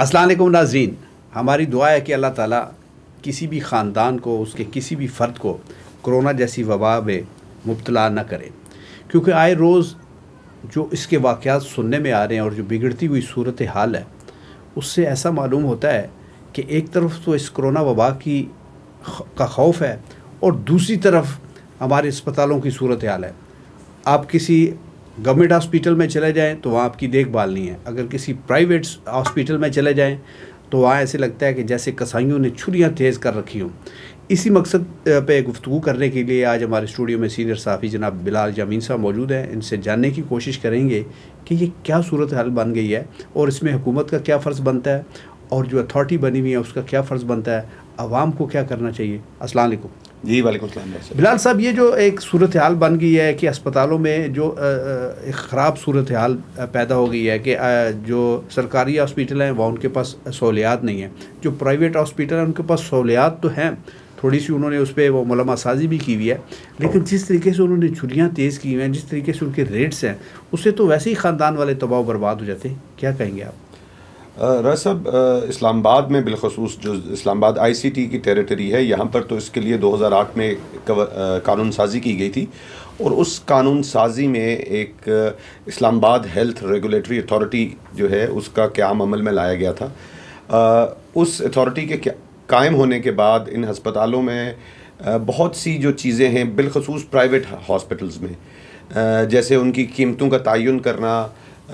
असलम नाजीन हमारी दुआ है कि अल्लाह ताला किसी भी ख़ानदान को उसके किसी भी फ़र्द को कोरोना जैसी वबा में मुबतला न करे क्योंकि आए रोज़ जो इसके वाक़ सुनने में आ रहे हैं और जो बिगड़ती हुई सूरत हाल है उससे ऐसा मालूम होता है कि एक तरफ तो इस कोरोना वबा की का खौफ है और दूसरी तरफ हमारे अस्पतालों की सूरत हाल है आप किसी गवर्नमेंट हॉस्पिटल में चले जाएं तो वहाँ आपकी देखभाल नहीं है अगर किसी प्राइवेट हॉस्पिटल में चले जाएं तो वहाँ ऐसे लगता है कि जैसे कसाईयों ने छुरियाँ तेज़ कर रखी हों इसी मकसद पे गुफ्तु करने के लिए आज हमारे स्टूडियो में सीनियर साफ़ी जनाब बिलाल जामीन साहब मौजूद हैं इनसे जानने की कोशिश करेंगे कि ये क्या सूरत हाल बन गई है और इसमें हुकूमत का क्या फ़र्ज़ बनता है और जो अथॉरिटी बनी हुई है उसका क्या फ़र्ज़ बनता है आवाम को क्या करना चाहिए असलकुम जी वालेकुम सलाम बिलाल साहब ये जो एक सूरत हाल बन गई है कि अस्पतालों में जो एक ख़राब सूरत हाल पैदा हो गई है कि जो सरकारी हॉस्पिटल हैं वह उनके पास सहूलियात नहीं है जो प्राइवेट हॉस्पिटल हैं उनके पास सहूलियात तो हैं थोड़ी सी उन्होंने उस पर वो मलमा साजी भी की हुई है लेकिन जिस तरीके से उन्होंने छुरियाँ तेज़ की हुई हैं जिस तरीके से उनके रेट्स हैं उससे तो वैसे ही ख़ानदान वाले तबाव बर्बाद हो जाते हैं क्या कहेंगे आप रसब इस्लामाबाद में बिलखसूस जो इस्लामाबाद आईसीटी की टेरिटरी है यहाँ पर तो इसके लिए 2008 में कानून साजी की गई थी और उस कानून साजी में एक इस्लामाबाद हेल्थ रेगुलेटरी अथॉरिटी जो है उसका क्याम अमल में लाया गया था आ, उस अथॉरिटी के कायम होने के बाद इन हस्पतालों में बहुत सी जो चीज़ें हैं बिलखसूस प्राइवेट हॉस्पिटल्स में आ, जैसे उनकी कीमतों का तयन करना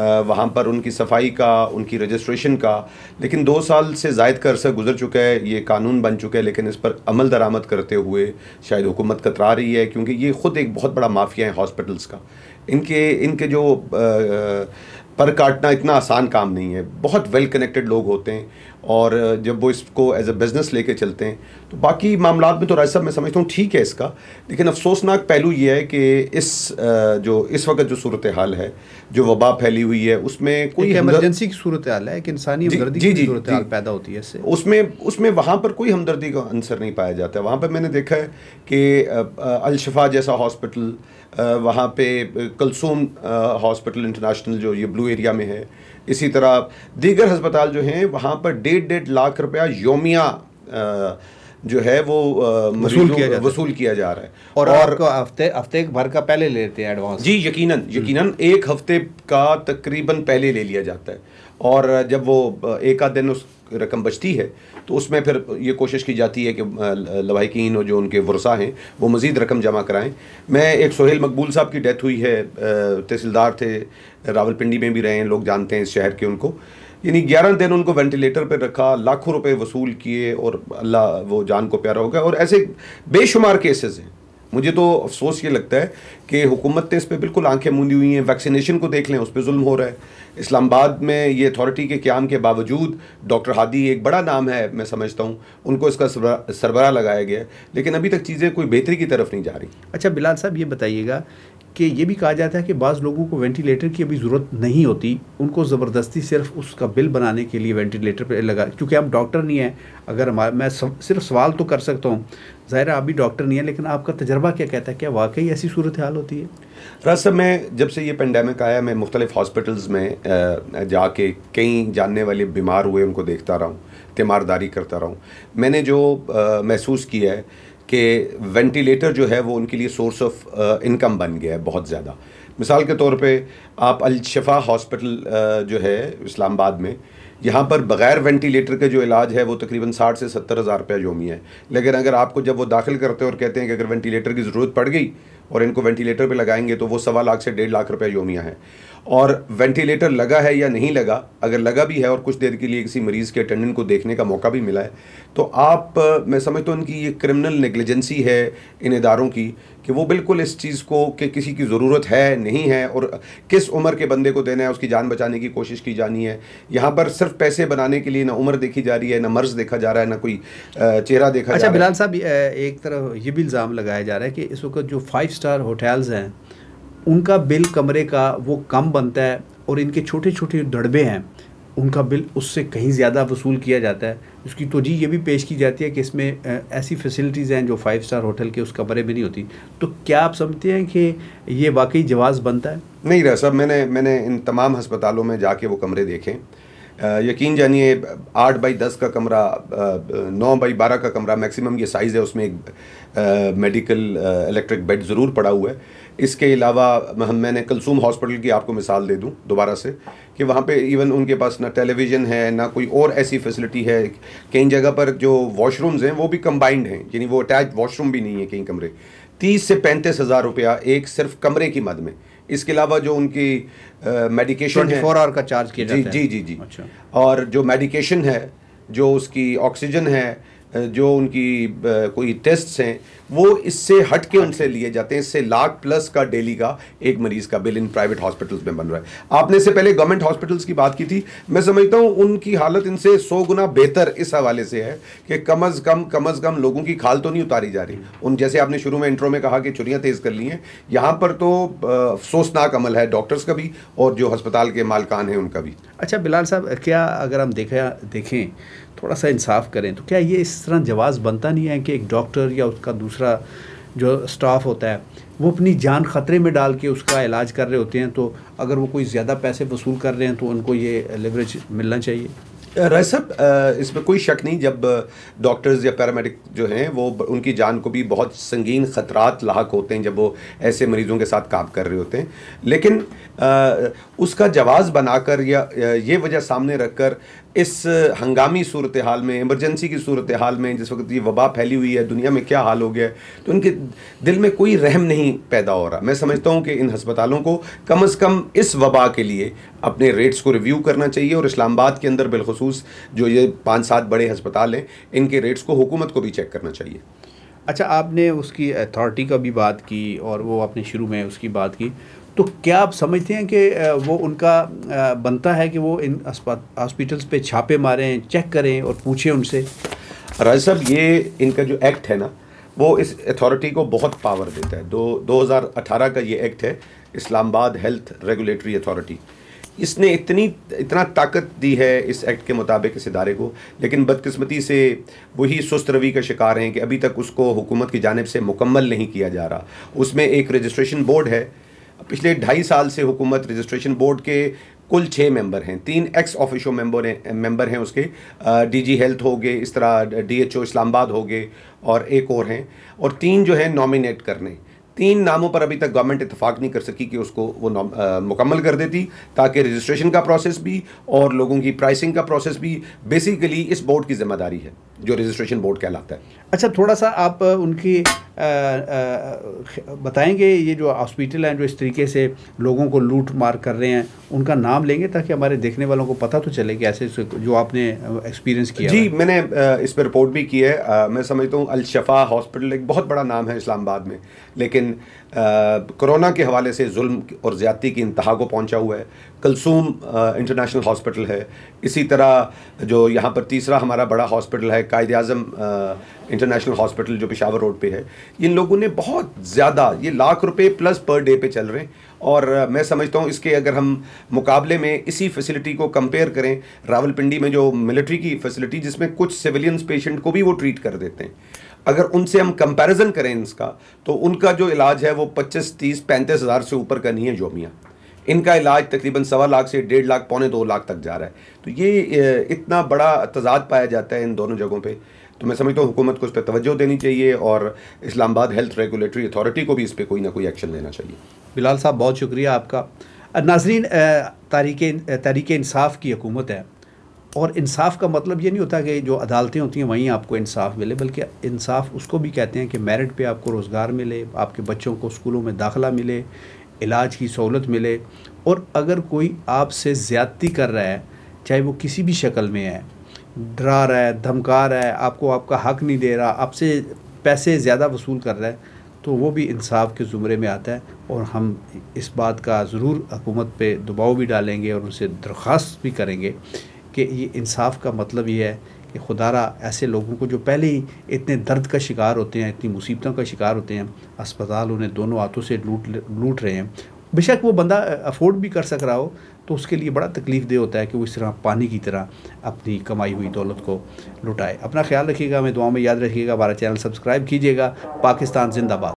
वहाँ पर उनकी सफाई का उनकी रजिस्ट्रेशन का लेकिन दो साल से जायद का अरसा गुजर चुका है ये कानून बन चुका है लेकिन इस पर अमल दरामद करते हुए शायद हुकूमत कतरा रही है क्योंकि ये ख़ुद एक बहुत बड़ा माफिया है हॉस्पिटल्स का इनके इनके जो आ, पर काटना इतना आसान काम नहीं है बहुत वेल कनेक्टेड लोग होते हैं और जब वो इसको एज ए बिज़नेस लेके चलते हैं तो बाकी मामला में तो राज साहब मैं समझता हूँ ठीक है इसका लेकिन अफसोसनाक पहलू ये है कि इस जो इस वक्त जो सूरत हाल है जो वबा फैली हुई है उसमें कोई एमरजेंसी की सूरत हाल है एक इंसानी हमदर्दी जी, की सूरत हाल पैदा होती है इससे उसमें उसमें वहाँ पर कोई हमदर्दी का आंसर नहीं पाया जाता है वहाँ पर मैंने देखा है कि अलशफा जैसा हॉस्पिटल वहाँ पे कलसूम हॉस्पिटल इंटरनेशनल जो ये ब्लू एरिया में है इसी तरह दीगर हस्पताल जो हैं वहाँ पर डेढ़ डेढ़ लाख रुपया योमिया जो है वो वसूल किया वसूल किया जा रहा है और, और हफ्ते हफ्ते भर का पहले लेते हैं एडवांस जी यकीनन यकीनन हम्म। एक हफ्ते का तकरीबन पहले ले लिया जाता है और जब वो एक आध दिन उस रकम बचती है तो उसमें फिर ये कोशिश की जाती है कि लवाकिन और जो उनके वर्षा हैं वो मज़ीद रकम जमा कराएं मैं एक सोहेल मकबूल साहब की डेथ हुई है तहसीलदार थे रावलपिंडी में भी रहे हैं लोग जानते हैं इस शहर के उनको यानी ग्यारह दिन उनको वेंटिलेटर पर रखा लाखों रुपये वसूल किए और अल्लाह वो जान को प्यारा हो गया और ऐसे बेशुमार केसेस हैं मुझे तो अफसोस ये लगता है कि हुकूमत ने इस पर बिल्कुल आंखें मूंदी हुई हैं वैक्सीनेशन को देख लें उस पर जुल्म हो रहा है इस्लामाबाद में ये अथॉरिटी के क्याम के बावजूद डॉक्टर हादी एक बड़ा नाम है मैं समझता हूँ उनको इसका सरबरा लगाया गया लेकिन अभी तक चीज़ें कोई बेहतरी की तरफ नहीं जा रही अच्छा बिलाल साहब ये बताइएगा कि ये भी कहा जाता है कि बाज़ लोगों को वेंटिलेटर की अभी ज़रूरत नहीं होती उनको ज़बरदस्ती सिर्फ उसका बिल बनाने के लिए वेंटिलेटर पर लगा क्योंकि हम डॉक्टर नहीं हैं अगर मैं सब, सिर्फ सवाल तो कर सकता हूँ ज़ाहिर आप भी डॉक्टर नहीं है लेकिन आपका तजर्बा क्या कहता है क्या वाकई ऐसी सूरत हाल होती है रस मैं जब से ये पेंडेमिक आया मैं मुख्तलिफ़ हॉस्पिटल्स में जाके कई जानने वाले बीमार हुए उनको देखता रहा हूँ तीमारदारी करता रहा हूँ मैंने जो महसूस किया है कि वेंटिलेटर जो है वो उनके लिए सोर्स ऑफ इनकम बन गया है बहुत ज़्यादा मिसाल के तौर पे आप अलशफा हॉस्पिटल जो है इस्लामाबाद में यहाँ पर बग़ैर वेंटिलेटर के जो इलाज है वो तकरीबन साठ से सत्तर हज़ार रुपया योमी है लेकिन अगर आपको जब वो दाखिल करते हैं और कहते हैं कि अगर वेंटिलेटर की ज़रूरत पड़ गई और इनको वेंटिलेटर पे लगाएंगे तो वो सवा लाख से डेढ़ लाख रुपया योमिया है और वेंटिलेटर लगा है या नहीं लगा अगर लगा भी है और कुछ देर के लिए किसी मरीज़ के अटेंडेंट को देखने का मौका भी मिला है तो आप मैं समझता हूँ इनकी ये क्रिमिनल नेग्लिजेंसी है इन इदारों की कि वो बिल्कुल इस चीज़ को कि किसी की ज़रूरत है नहीं है और किस उम्र के बंदे को देना है उसकी जान बचाने की कोशिश की जानी है यहाँ पर सिर्फ पैसे बनाने के लिए ना उम्र देखी जा रही है ना मर्ज़ देखा जा रहा है ना कोई चेहरा देखा अच्छा, जा रहा है बिलाल साहब एक तरफ ये भी इल्ज़ाम लगाया जा रहा है कि इस वक्त जो फाइव स्टार होटल्स हैं उनका बिल कमरे का वो कम बनता है और इनके छोटे छोटे दड़बे हैं उनका बिल उससे कहीं ज़्यादा वसूल किया जाता है उसकी तो जी ये भी पेश की जाती है कि इसमें ऐसी फैसिलिटीज़ हैं जो फाइव स्टार होटल के उस कमरे में नहीं होती तो क्या आप समझते हैं कि ये वाकई जवाब बनता है नहीं रहा साहब मैंने मैंने इन तमाम हस्पतालों में जाके वो कमरे देखे यकीन जानिए आठ बाई दस का कमरा नौ बाई बारह का कमरा मैक्सिमम ये साइज़ है उसमें एक मेडिकल इलेक्ट्रिक बेड ज़रूर पड़ा हुआ है इसके अलावा हम मैंने कलसूम हॉस्पिटल की आपको मिसाल दे दूं दोबारा से कि वहाँ पे इवन उनके पास ना टेलीविज़न है ना कोई और ऐसी फैसिलिटी है कई जगह पर जो वॉशरूम्स हैं वो भी कंबाइंड हैं यानी वो अटैच वॉशरूम भी नहीं है कहीं कमरे तीस से पैंतीस हज़ार रुपया एक सिर्फ कमरे की मद में इसके अलावा जो उनकी मेडिकेशन uh, फोर आवर का चार्ज किया जी जी जी जी अच्छा और जो मेडिकेशन है जो उसकी ऑक्सीजन है जो उनकी कोई टेस्ट हैं वो इससे हट के उनसे लिए जाते हैं इससे लाख प्लस का डेली का एक मरीज का बिल इन प्राइवेट हॉस्पिटल्स में बन रहा है आपने इससे पहले गवर्नमेंट हॉस्पिटल्स की बात की थी मैं समझता हूँ उनकी हालत इनसे सौ गुना बेहतर इस हवाले से है कि कम अज़ कम कम अज़ कम लोगों की खाल तो नहीं उतारी जा रही हम्म। उन जैसे आपने शुरू में इंट्रो में कहा कि चुनियाँ तेज़ कर ली हैं यहाँ पर तो अफसोसनाक अमल है डॉक्टर्स का भी और जो हस्पताल के मालकान हैं उनका भी अच्छा बिलाल साहब क्या अगर हम देखें देखें थोड़ा सा इंसाफ करें तो क्या ये इस तरह जवाब बनता नहीं है कि एक डॉक्टर या उसका दूसरा जो स्टाफ होता है वो अपनी जान खतरे में डाल के उसका इलाज कर रहे होते हैं तो अगर वो कोई ज़्यादा पैसे वसूल कर रहे हैं तो उनको ये लेवरेज मिलना चाहिए राय साहब इसमें कोई शक नहीं जब डॉक्टर्स या पैरामेडिक जो हैं वो उनकी जान को भी बहुत संगीन ख़तरात लाक होते हैं जब वो ऐसे मरीज़ों के साथ काम कर रहे होते हैं लेकिन आ, उसका जवाब बनाकर या ये वजह सामने रखकर इस हंगामी सूरत हाल में इमरजेंसी की सूरत हाल में जिस वक्त ये वबा फैली हुई है दुनिया में क्या हाल हो गया है तो उनके दिल में कोई रहम नहीं पैदा हो रहा मैं समझता हूँ कि इन हस्पतालों को कम अज़ कम इस वबा के लिए अपने रेट्स को रिव्यू करना चाहिए और इस्लामाबाद के अंदर बिलखसूस जो ये पाँच सात बड़े हस्पताल हैं इनके रेट्स को हुकूमत को भी चेक करना चाहिए अच्छा आपने उसकी अथॉरिटी का भी बात की और वो आपने शुरू में उसकी बात की तो क्या आप समझते हैं कि वो उनका बनता है कि वो इन हॉस्पिटल्स पे छापे मारें चेक करें और पूछें उनसे राज साहब ये इनका जो एक्ट है ना वो इस अथॉरिटी को बहुत पावर देता है दो 2018 का ये एक्ट है इस्लामाबाद हेल्थ रेगुलेटरी अथॉरिटी इसने इतनी इतना ताकत दी है इस एक्ट के मुताबिक इस इदारे को लेकिन बदकस्मती से वही सुस्त रवि का शिकार हैं कि अभी तक उसको हुकूमत की जानब से मुकम्मल नहीं किया जा रहा उसमें एक रजिस्ट्रेशन बोर्ड है पिछले ढाई साल से हुकूमत रजिस्ट्रेशन बोर्ड के कुल छः मेंबर हैं तीन एक्स ऑफिशो मेंबर हैं मेंबर हैं उसके डीजी हेल्थ हो गए इस तरह डीएचओ इस्लामाबाद हो गए और एक और हैं और तीन जो है नॉमिनेट करने तीन नामों पर अभी तक गवर्नमेंट इतफाक नहीं कर सकी कि उसको वो आ, मुकम्मल कर देती ताकि रजिस्ट्रेशन का प्रोसेस भी और लोगों की प्राइसिंग का प्रोसेस भी बेसिकली इस बोर्ड की जिम्मेदारी है जो रजिस्ट्रेशन बोर्ड कहलाता है अच्छा थोड़ा सा आप उनकी बताएंगे ये जो हॉस्पिटल हैं जो इस तरीके से लोगों को लूट मार कर रहे हैं उनका नाम लेंगे ताकि हमारे देखने वालों को पता तो चले कि ऐसे जो आपने एक्सपीरियंस किया जी मैंने इस पर रिपोर्ट भी की है मैं समझता हूँ अलशफा हॉस्पिटल एक बहुत बड़ा नाम है इस्लामाबाद में लेकिन कोरोना के हवाले से जुल्म और ज़्यादती की इंतहा को पहुँचा हुआ है कलसूम इंटरनेशनल हॉस्पिटल है इसी तरह जो यहाँ पर तीसरा हमारा बड़ा हॉस्पिटल है कायद अजम इंटरनेशनल हॉस्पिटल जो पिशावर रोड पे है इन लोगों ने बहुत ज़्यादा ये लाख रुपए प्लस पर डे पे चल रहे हैं और मैं समझता हूँ इसके अगर हम मुकाबले में इसी फैसिलिटी को कंपेयर करें रावलपिंडी में जो मिलिट्री की फैसिलिटी जिसमें कुछ सिविलियंस पेशेंट को भी वो ट्रीट कर देते हैं अगर उनसे हम कंपैरिजन करें इसका तो उनका जो इलाज है वो 25 30 पैंतीस हज़ार से ऊपर का नहीं है जोमिया इनका इलाज तकरीबन सवा लाख से डेढ़ लाख पौने दो लाख तक जा रहा है तो ये इतना बड़ा तजाद पाया जाता है इन दोनों जगहों पर तो मैं समझता हूँ हुकूमत को इस पर तोज्जो देनी चाहिए और इस्लामाबाद हेल्थ रेगुलेटरी अथॉरिटी को भी इस पर कोई ना कोई एक्शन लेना चाहिए बिलाल साहब बहुत शुक्रिया आपका नाजरीन तारीख तहरीक इंसाफ की हकूमत है और इंसाफ का मतलब ये नहीं होता कि जो अदालतें होती हैं वहीं आपको इंसाफ मिले बल्कि इंसाफ उसको भी कहते हैं कि मेरिट पे आपको रोज़गार मिले आपके बच्चों को स्कूलों में दाखला मिले इलाज की सहूलत मिले और अगर कोई आपसे ज़्यादती कर रहा है चाहे वो किसी भी शक्ल में है डरा रहा है धमका रहा है आपको आपका हक नहीं दे रहा आपसे पैसे ज़्यादा वसूल कर रहा है तो वो भी इंसाफ के ज़ुमरे में आता है और हम इस बात का ज़रूर हुकूमत पे दबाव भी डालेंगे और उनसे दरख्वास्त भी करेंगे कि ये इंसाफ का मतलब ये है कि खुदारा ऐसे लोगों को जो पहले ही इतने दर्द का शिकार होते हैं इतनी मुसीबतों का शिकार होते हैं अस्पताल उन्हें दोनों हाथों से लूट लूट रहे हैं बेशक वो बंदा अफोर्ड भी कर सक रहा हो तो उसके लिए बड़ा तकलीफ दे होता है कि वो इस तरह पानी की तरह अपनी कमाई हुई दौलत को लुटाए अपना ख्याल रखिएगा हमें दुआ में याद रखिएगा हमारा चैनल सब्सक्राइब कीजिएगा पाकिस्तान जिंदाबाद